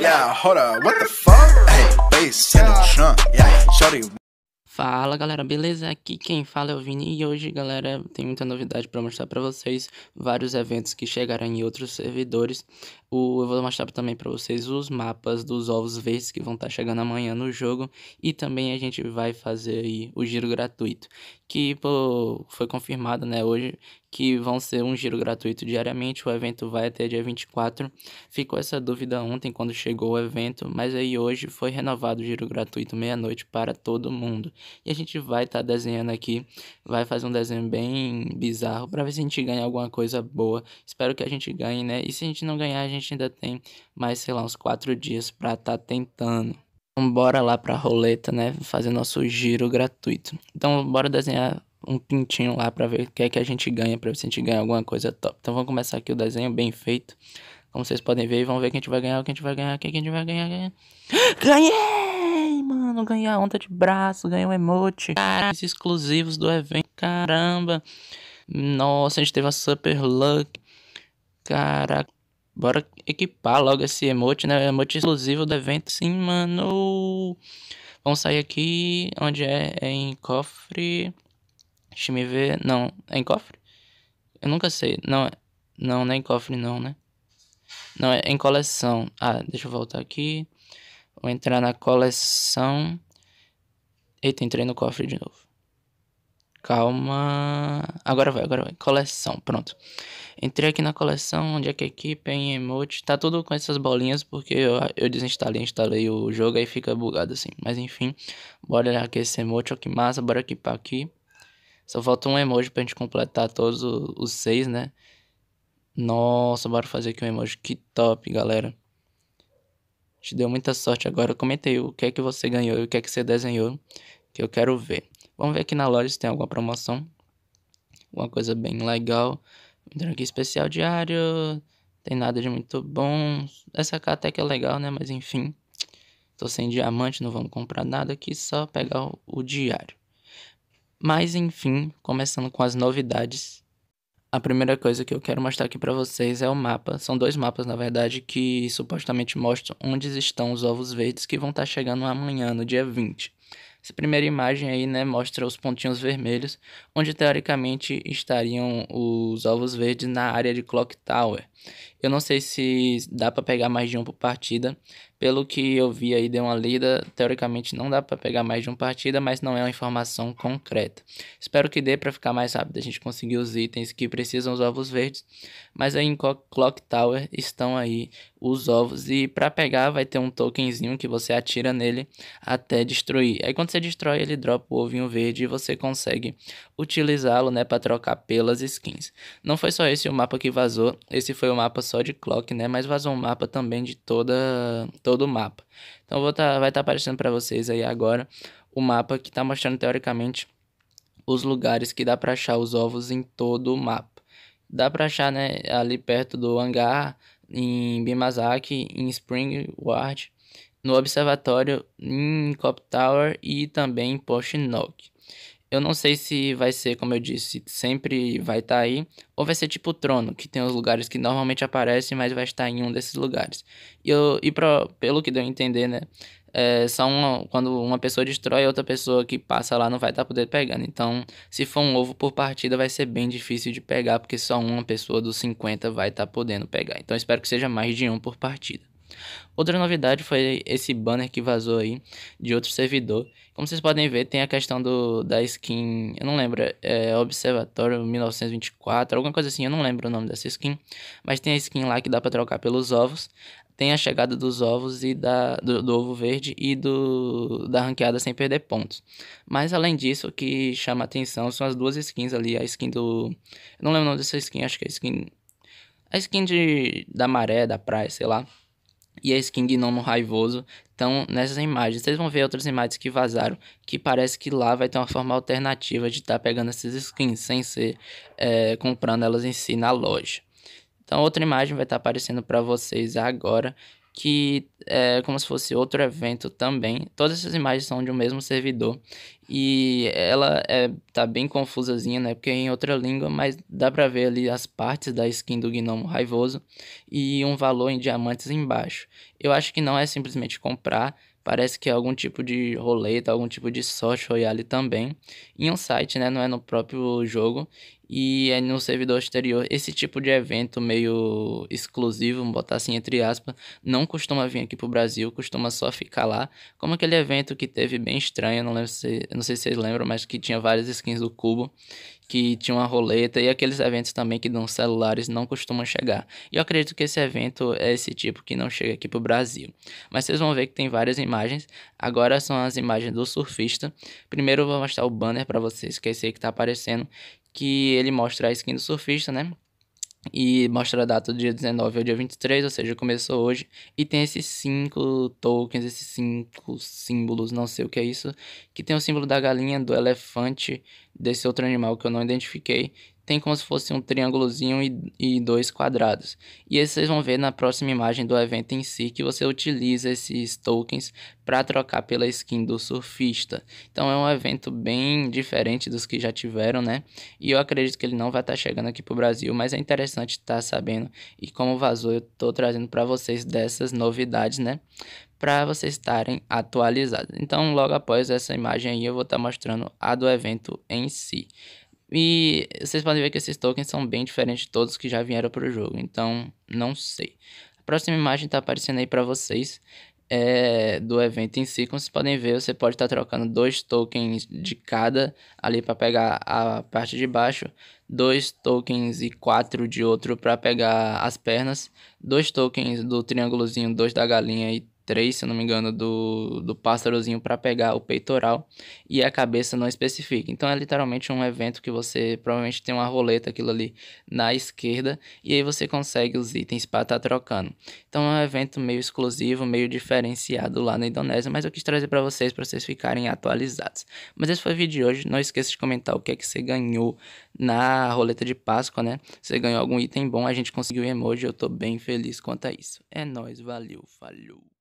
Yeah, hold up, what the fuck? Hey, bass yeah, shorty. Fala galera, beleza? Aqui quem fala é o Vini e hoje, galera, tem muita novidade para mostrar para vocês, vários eventos que chegaram em outros servidores. O, eu vou mostrar também para vocês os mapas dos ovos verdes que vão estar tá chegando amanhã no jogo. E também a gente vai fazer aí o giro gratuito. Que pô, foi confirmado né, hoje que vão ser um giro gratuito diariamente. O evento vai até dia 24. Ficou essa dúvida ontem quando chegou o evento, mas aí hoje foi renovado o giro gratuito meia-noite para todo mundo. E a gente vai estar tá desenhando aqui, vai fazer um desenho bem bizarro para ver se a gente ganha alguma coisa boa. Espero que a gente ganhe, né? E se a gente não ganhar, a gente gente ainda tem mais, sei lá, uns quatro dias para estar tá tentando. Então, bora lá pra roleta, né? Fazer nosso giro gratuito. Então, bora desenhar um pintinho lá para ver o que é que a gente ganha, para ver se a gente ganha alguma coisa top. Então, vamos começar aqui o desenho bem feito. Como vocês podem ver, e vamos ver que a gente vai ganhar, o que a gente vai ganhar, o que a gente vai ganhar. Ganhar! Ganhei, mano! Ganhei a onda de braço, ganhei um emote. caras exclusivos do evento, caramba! Nossa, a gente teve a Super Luck. Caraca. Bora equipar logo esse emote, né? Emote exclusivo do evento, sim, mano. Vamos sair aqui, onde é? é em cofre. Deixa me ver. Não, é em cofre? Eu nunca sei. Não, é- não, não é em cofre, não, né? Não, é em coleção. Ah, deixa eu voltar aqui. Vou entrar na coleção. Eita, entrei no cofre de novo. Calma. Agora vai, agora vai. Coleção, pronto. Entrei aqui na coleção, onde é que é pen em emote. Tá tudo com essas bolinhas, porque eu, eu desinstalei, instalei o jogo, aí fica bugado assim. Mas enfim, bora olhar aqui esse emote, ó que massa, bora equipar aqui. Só falta um emoji pra gente completar todos os, os seis, né? Nossa, bora fazer aqui um emoji. Que top, galera. Te deu muita sorte agora. Comentei o que é que você ganhou e o que é que você desenhou, que eu quero ver. Vamos ver aqui na loja se tem alguma promoção. Alguma coisa bem legal. Entrando aqui, especial diário. Tem nada de muito bom. Essa cá até que é legal, né? Mas enfim. Tô sem diamante, não vamos comprar nada aqui, só pegar o, o diário. Mas enfim, começando com as novidades. A primeira coisa que eu quero mostrar aqui para vocês é o mapa. São dois mapas, na verdade, que supostamente mostram onde estão os ovos verdes que vão estar tá chegando amanhã, no dia 20. Essa primeira imagem aí, né, mostra os pontinhos vermelhos, onde teoricamente estariam os ovos verdes na área de Clock Tower. Eu não sei se dá para pegar mais de um por partida, pelo que eu vi aí, deu uma lida, teoricamente não dá para pegar mais de uma partida, mas não é uma informação concreta. Espero que dê para ficar mais rápido, a gente conseguir os itens que precisam os ovos verdes, mas aí em Clock Tower estão aí os ovos e para pegar vai ter um tokenzinho que você atira nele até destruir. Aí quando você destrói, ele dropa o ovinho verde e você consegue utilizá-lo, né, para trocar pelas skins. Não foi só esse o mapa que vazou, esse foi o mapa só de Clock, né, mas vazou um mapa também de toda, toda todo o mapa. Então vou tá, vai estar tá aparecendo para vocês aí agora o mapa que está mostrando teoricamente os lugares que dá para achar os ovos em todo o mapa. Dá para achar né, ali perto do hangar, em Bimazaki, em Spring Ward, no observatório em Cop Tower e também em Post Nok. Eu não sei se vai ser, como eu disse, sempre vai estar tá aí, ou vai ser tipo o trono, que tem os lugares que normalmente aparecem, mas vai estar em um desses lugares. E, eu, e pra, pelo que deu a entender, né? É, só uma, quando uma pessoa destrói, outra pessoa que passa lá não vai estar tá podendo pegar Então, se for um ovo por partida, vai ser bem difícil de pegar, porque só uma pessoa dos 50 vai estar tá podendo pegar. Então, espero que seja mais de um por partida. Outra novidade foi esse banner que vazou aí de outro servidor. Como vocês podem ver, tem a questão do, da skin, eu não lembro, é Observatório 1924, alguma coisa assim, eu não lembro o nome dessa skin. Mas tem a skin lá que dá para trocar pelos ovos. Tem a chegada dos ovos e da, do, do ovo verde e do, da ranqueada sem perder pontos. Mas além disso, o que chama atenção são as duas skins ali. A skin do. Eu não lembro o nome dessa skin, acho que é a skin. A skin de, da maré, da praia, sei lá e a skin Gnomo Raivoso estão nessas imagens. Vocês vão ver outras imagens que vazaram, que parece que lá vai ter uma forma alternativa de estar tá pegando essas skins, sem ser é, comprando elas em si na loja. Então outra imagem vai estar tá aparecendo para vocês agora, que é como se fosse outro evento também. Todas essas imagens são de um mesmo servidor e ela é, tá bem confusazinha, né? Porque é em outra língua, mas dá para ver ali as partes da skin do gnomo raivoso e um valor em diamantes embaixo. Eu acho que não é simplesmente comprar, Parece que é algum tipo de roleta, algum tipo de sorte royale também. Em um site, né? Não é no próprio jogo. E é no servidor exterior. Esse tipo de evento meio exclusivo, vamos botar assim entre aspas, não costuma vir aqui pro Brasil, costuma só ficar lá. Como aquele evento que teve bem estranho, não, lembro se, não sei se vocês lembram, mas que tinha várias skins do Cubo que tinha uma roleta e aqueles eventos também que dão celulares não costumam chegar. E eu acredito que esse evento é esse tipo que não chega aqui pro Brasil. Mas vocês vão ver que tem várias imagens. Agora são as imagens do surfista. Primeiro eu vou mostrar o banner para vocês, que é esse aí que está aparecendo, que ele mostra a skin do surfista, né? e mostra a data do dia 19 ao dia 23, ou seja, começou hoje, e tem esses cinco tokens, esses cinco símbolos, não sei o que é isso, que tem o símbolo da galinha, do elefante, desse outro animal que eu não identifiquei, tem como se fosse um triângulozinho e, e, dois quadrados. E esses vocês vão ver na próxima imagem do evento em si que você utiliza esses tokens para trocar pela skin do surfista. Então é um evento bem diferente dos que já tiveram, né? E eu acredito que ele não vai estar tá chegando aqui pro Brasil, mas é interessante estar tá sabendo. E como vazou, eu estou trazendo para vocês dessas novidades, né? para vocês estarem atualizados. Então, logo após essa imagem aí, eu vou estar tá mostrando a do evento em si. E vocês podem ver que esses tokens são bem diferentes de todos que já vieram para o jogo, então não sei. A próxima imagem está aparecendo aí para vocês é, do evento em si. Como vocês podem ver, você pode estar tá trocando dois tokens de cada ali para pegar a parte de baixo, dois tokens e quatro de outro para pegar as pernas, dois tokens do triângulozinho, dois da galinha e 3, se não me engano, do, do pássarozinho para pegar o peitoral e a cabeça não especifica. Então é literalmente um evento que você provavelmente tem uma roleta, aquilo ali na esquerda, e aí você consegue os itens para estar tá trocando. Então é um evento meio exclusivo, meio diferenciado lá na Indonésia, mas eu quis trazer para vocês, para vocês ficarem atualizados. Mas esse foi o vídeo de hoje, não esqueça de comentar o que é que você ganhou na roleta de Páscoa, né? Você ganhou algum item bom, a gente conseguiu emoji, eu tô bem feliz quanto a isso. É nóis, valeu, falhou.